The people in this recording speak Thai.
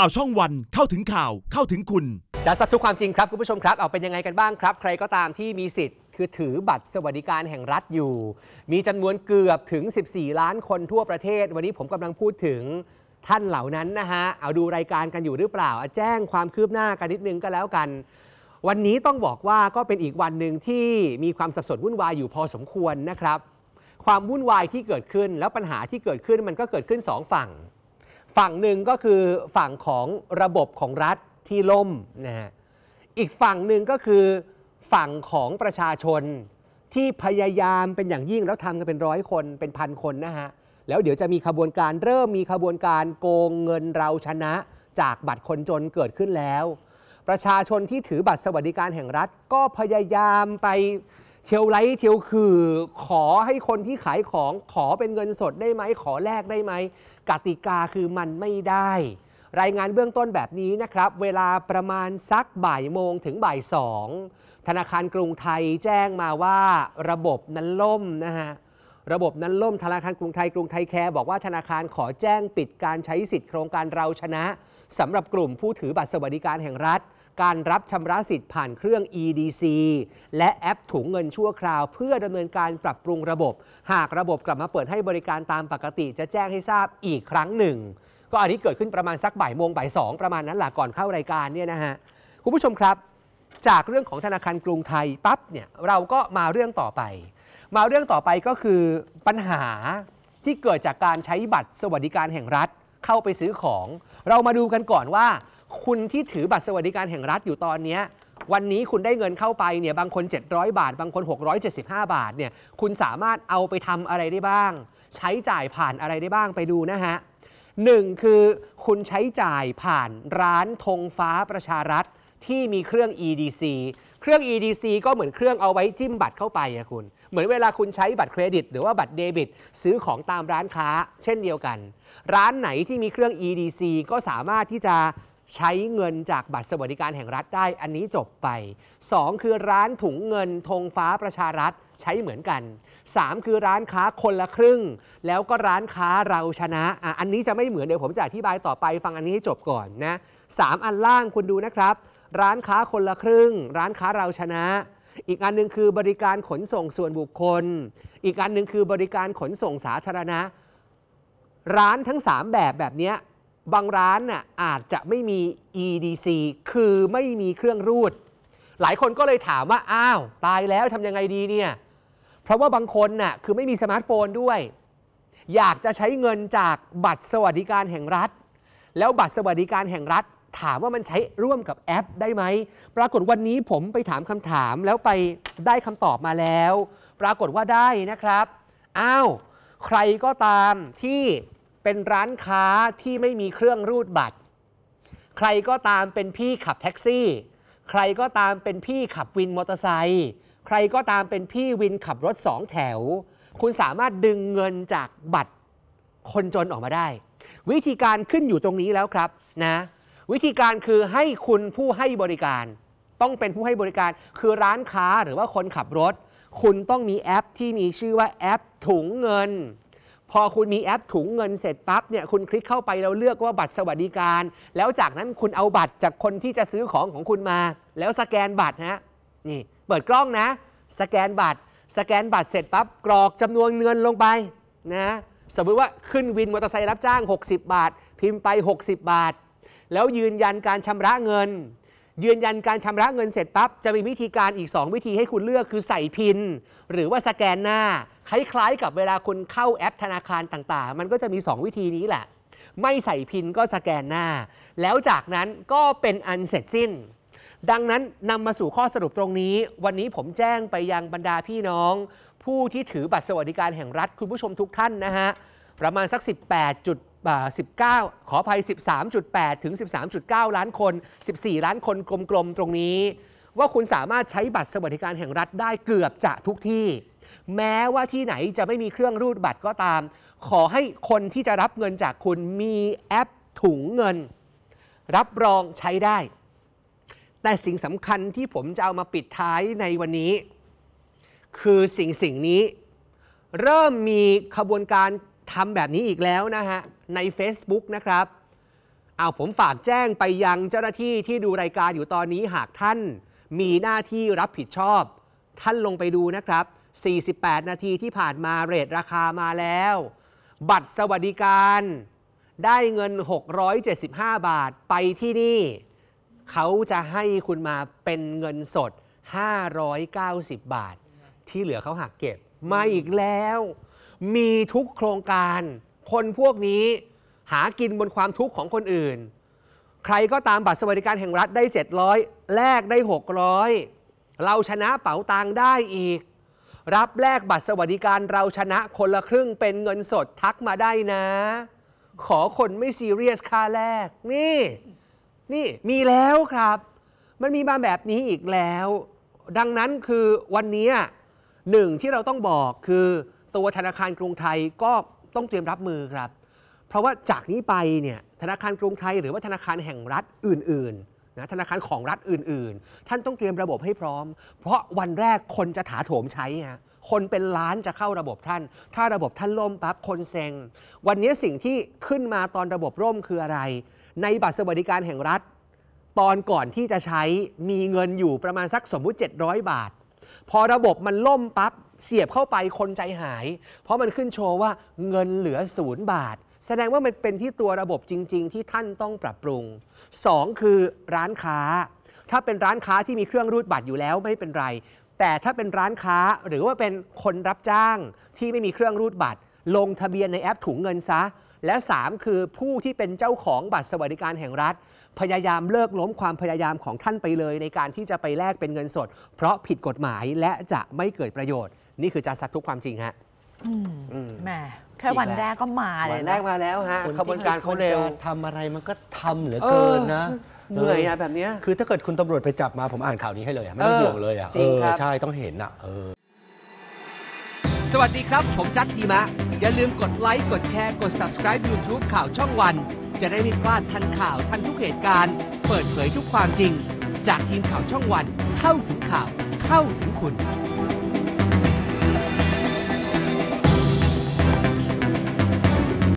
ข่าวช่องวันเข้าถึงข่าวเข้าถึงคุณ จะสัตว์ทุกความจริงครับ คุณผู้ชมครับ เอาเป็นยังไงกันบ้างครับ ใครก็ตามที่มีสิทธิ์ คือถือบัตรสวัสดิการแห่งรัฐอยู่ มีจำนวนเกือบถึง 14 ล้านคนทั่วประเทศ วันนี้ผมกำลังพูดถึงท่านเหล่านั้นนะฮะ เอาดูรายการกันอยู่หรือเปล่าแจ้งความคืบหน้ากันนิดนึงก็แล้วกัน วันนี้ต้องบอกว่าก็เป็นอีกวันหนึ่งที่มีความสับสนวุ่นวายอยู่พอสมควรนะครับ ความวุ่นวายที่เกิดขึ้น แล้วปัญหาที่เกิดขึ้นมันก็เกิดขึ้น 2 ฝั่งฝั่งหนึ่งก็คือฝั่งของระบบของรัฐที่ล่มนะฮะ อีกฝั่งหนึ่งก็คือฝั่งของประชาชนที่พยายามเป็นอย่างยิ่งแล้วทำกันเป็นร้อยคนเป็นพันคนนะฮะ แล้วเดี๋ยวจะมีขบวนการเริ่มมีขบวนการโกงเงินเราชนะจากบัตรคนจนเกิดขึ้นแล้ว ประชาชนที่ถือบัตรสวัสดิการแห่งรัฐก็พยายามไปเที่ยวไลท์เที่ยวคือขอให้คนที่ขายของขอเป็นเงินสดได้ไหมขอแลกได้ไหมกติกาคือมันไม่ได้ รายงานเบื้องต้นแบบนี้นะครับเวลาประมาณสักบ่ายโมงถึงบ่ายสองธนาคารกรุงไทยแจ้งมาว่าระบบนั้นล่มนะฮะระบบนั้นล่มธนาคารกรุงไทยกรุงไทยแคร์บอกว่าธนาคารขอแจ้งปิดการใช้สิทธิโครงการเราชนะสำหรับกลุ่มผู้ถือบัตรสวัสดิการแห่งรัฐการรับชำระสิทธิ์ผ่านเครื่อง EDC และแอปถุงเงินชั่วคราวเพื่อดำเนินการปรับปรุงระบบ หากระบบกลับมาเปิดให้บริการตามปกติ จะแจ้งให้ทราบอีกครั้งหนึ่ง ก็อันนี้เกิดขึ้นประมาณสักบ่ายโมงบ่ายสองประมาณนั้นแหละก่อนเข้ารายการเนี่ยนะฮะคุณผู้ชมครับ จากเรื่องของธนาคารกรุงไทยปั๊บเนี่ยเราก็มาเรื่องต่อไป มาเรื่องต่อไปก็คือปัญหาที่เกิดจากการใช้บัตรสวัสดิการแห่งรัฐเข้าไปซื้อของ เรามาดูกันก่อนว่าคุณที่ถือบัตรสวัสดิการแห่งรัฐอยู่ตอนนี้วันนี้คุณได้เงินเข้าไปเนี่ยบางคน 700 บาทบางคน 675 บาทเนี่ยคุณสามารถเอาไปทำอะไรได้บ้าง ใช้จ่ายผ่านอะไรได้บ้างไปดูนะฮะหนึ่งคือคุณใช้จ่ายผ่านร้านธงฟ้าประชารัฐที่มีเครื่อง EDC เครื่อง EDC ก็เหมือนเครื่องเอาไว้จิ้มบัตรเข้าไปอะคุณเหมือนเวลาคุณใช้บัตรเครดิตหรือว่าบัตรเดบิตซื้อของตามร้านค้า เช่นเดียวกัน ร้านไหนที่มีเครื่อง EDC ก็สามารถที่จะใช้เงินจากบัตรสวัสดิการแห่งรัฐได้ อันนี้จบไป 2 คือร้านถุงเงินธงฟ้าประชารัฐใช้เหมือนกัน 3 คือร้านค้าคนละครึ่ง แล้วก็ร้านค้าเราชนะอ่ะอันนี้จะไม่เหมือน เดี๋ยวผมจะอธิบายต่อไป ฟังอันนี้ให้จบก่อนนะสอันล่างคุณดูนะครับ ร้านค้าคนละครึ่ง ร้านค้าเราชนะ อีกอันนึงคือบริการขนส่งส่วนบุคคล อีกอันนึงคือบริการขนส่งสาธารณะ ร้านทั้ง 3 แบบแบบนี้บางร้านน่ะอาจจะไม่มี EDC คือไม่มีเครื่องรูด หลายคนก็เลยถามว่า อ้าว ตายแล้วทำยังไงดีเนี่ย เพราะว่าบางคนน่ะคือไม่มีสมาร์ทโฟนด้วย อยากจะใช้เงินจากบัตรสวัสดิการแห่งรัฐ แล้วบัตรสวัสดิการแห่งรัฐ ถามว่ามันใช้ร่วมกับแอป ได้ไหม ปรากฏวันนี้ผมไปถามคำถามแล้วไปได้คำตอบมาแล้ว ปรากฏว่าได้นะครับ อ้าว ใครก็ตามที่เป็นร้านค้าที่ไม่มีเครื่องรูดบัตร ใครก็ตามเป็นพี่ขับแท็กซี่ ใครก็ตามเป็นพี่ขับวินมอเตอร์ไซค์ใครก็ตามเป็นพี่วินขับรถสองแถว คุณสามารถดึงเงินจากบัตร คนจนออกมาได้ วิธีการขึ้นอยู่ตรงนี้แล้วครับนะวิธีการคือให้คุณผู้ให้บริการ ต้องเป็นผู้ให้บริการ คือร้านค้าหรือว่าคนขับรถ คุณต้องมีแอปที่มีชื่อว่าแอปถุงเงินพอคุณมีแอปถุงเงินเสร็จปั๊บเนี่ยคุณคลิกเข้าไปแล้วเลือกว่าบัตรสวัสดิการ แล้วจากนั้นคุณเอาบัตรจากคนที่จะซื้อของของคุณมา แล้วสแกนบัตรฮะนี่เปิดกล้องนะ สแกนบัตรสแกนบัตรเสร็จปั๊บกรอกจำนวนเงินลงไปนะสมมติว่าขึ้นวินมอเตอร์ไซค์รับจ้าง 60 บาท พิมพ์ไป 60 บาท แล้วยืนยันการชำระเงินยืนยันการชำระเงินเสร็จปั๊บ จะมีวิธีการอีก 2 วิธีให้คุณเลือกคือใส่พิน หรือว่าสแกนหน้าคล้ายๆกับเวลาคุณเข้าแอปธนาคารต่างๆ มันก็จะมี 2 วิธีนี้แหละ ไม่ใส่พินก็สแกนหน้า แล้วจากนั้นก็เป็นอันเสร็จสิ้น ดังนั้นนำมาสู่ข้อสรุปตรงนี้ วันนี้ผมแจ้งไปยังบรรดาพี่น้อง ผู้ที่ถือบัตรสวัสดิการแห่งรัฐคุณผู้ชมทุกท่านนะฮะประมาณสัก1 8 19 ขออภัย 13.8 ถึง 13.9 ล้านคน 14 ล้านคนกลมๆตรงนี้ ว่าคุณสามารถใช้บัตรสวัสดิการแห่งรัฐได้เกือบจะทุกที่ แม้ว่าที่ไหนจะไม่มีเครื่องรูดบัตรก็ตาม ขอให้คนที่จะรับเงินจากคุณมีแอปถุงเงินรับรองใช้ได้ แต่สิ่งสำคัญที่ผมจะเอามาปิดท้ายในวันนี้ คือสิ่งสิ่งนี้เริ่มมีขบวนการทำแบบนี้อีกแล้วนะฮะใน Facebook นะครับ เอาผมฝากแจ้งไปยังเจ้าหน้าที่ที่ดูรายการอยู่ตอนนี้หากท่าน มีหน้าที่รับผิดชอบท่านลงไปดูนะครับ 48 นาทีที่ผ่านมาเรทราคามาแล้ว บัตรสวัสดิการได้เงิน 675 บาทไปที่นี่ เขาจะให้คุณมาเป็นเงินสด 590 บาท ที่เหลือเขาหักเก็บ มาอีกแล้ว มีทุกโครงการคนพวกนี้หากินบนความทุกข์ของคนอื่น ใครก็ตามบัตรสวัสดิการแห่งรัฐได้ 700แลกได้ 600 เราชนะเป๋าตังได้อีก รับแลกบัตรสวัสดิการเราชนะคนละครึ่งเป็นเงินสดทักมาได้นะ ขอคนไม่ซีเรียสค่าแลกนี่ นี่มีแล้วครับ มันมีมาแบบนี้อีกแล้ว ดังนั้นคือวันนี้หนึ่งที่เราต้องบอกคือ ตัวธนาคารกรุงไทยก็ต้องเตรียมรับมือครับ เพราะว่าจากนี้ไปเนี่ยธนาคารกรุงไทยหรือว่าธนาคารแห่งรัฐอื่นๆนะธนาคารของรัฐอื่น ๆ ท่านต้องเตรียมระบบให้พร้อม เพราะวันแรกคนจะถาโถมใช้ฮะคนเป็นล้านจะเข้าระบบท่าน ถ้าระบบท่านล่มปั๊บคนเซ็งวันนี้สิ่งที่ขึ้นมาตอนระบบร่มคืออะไร ในบัตรสวัสดิการแห่งรัฐตอนก่อนที่จะใช้มีเงินอยู่ประมาณสักสมมุติ700บาท พอระบบมันล่มปั๊บเสียบเข้าไปคนใจหาย เพราะมันขึ้นโชว์ว่าเงินเหลือศูนย์บาท แสดงว่ามันเป็นที่ตัวระบบจริง ๆ ที่ท่านต้องปรับปรุง2คือร้านค้า ถ้าเป็นร้านค้าที่มีเครื่องรูดบัตรอยู่แล้วไม่เป็นไร แต่ถ้าเป็นร้านค้าหรือว่าเป็นคนรับจ้างที่ไม่มีเครื่องรูดบัตร ลงทะเบียนในแอปถุงเงินซะ และ 3 คือผู้ที่เป็นเจ้าของบัตรสวัสดิการแห่งรัฐ พยายามเลิกล้มความพยายามของท่านไปเลย ในการที่จะไปแลกเป็นเงินสด เพราะผิดกฎหมายและจะไม่เกิดประโยชน์นี่คือจาซักทุกความจริงฮะแมแแค่วันแรกก็มาเลวัยนแรกมาแล้วฮะขบวนการเขาเร็วทำอะไรมันก็ทำเหลือเกินนะ เหนื่อยอะแบบนี้คือถ้าเกิดคุณตำรวจไปจับมาผมอ่านข่าวนี้ให้เลยไม่ต้องเออห่วงเลยอ่ะเออ ใช่ ต้องเห็นอ่ะเออสวัสดีครับ ผมจัดทีมะอย่าลืมกดไลค์กดแชร์ กด subscribe YouTube ข่าวช่องวัน จะได้ไม่พลาดทันข่าว ทันทุกเหตุการณ์ เปิดเผยทุกความจริง จากทีมข่าวช่องวันเข้าถึงข่าวเข้าถึงคุณ